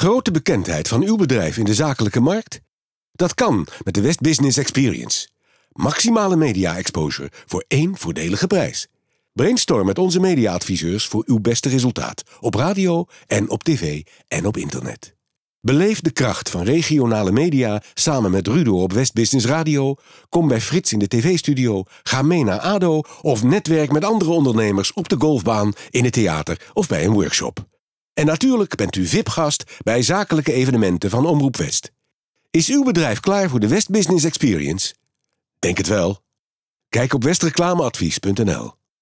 Grote bekendheid van uw bedrijf in de zakelijke markt? Dat kan met de West Business Experience. Maximale media exposure voor één voordelige prijs. Brainstorm met onze mediaadviseurs voor uw beste resultaat op radio en op tv en op internet. Beleef de kracht van regionale media samen met Rudo op West Business Radio. Kom bij Frits in de tv-studio, ga mee naar ADO of netwerk met andere ondernemers op de golfbaan, in het theater of bij een workshop. En natuurlijk bent u VIP-gast bij zakelijke evenementen van Omroep West. Is uw bedrijf klaar voor de West Business Experience? Denk het wel. Kijk op westreclameadvies.nl.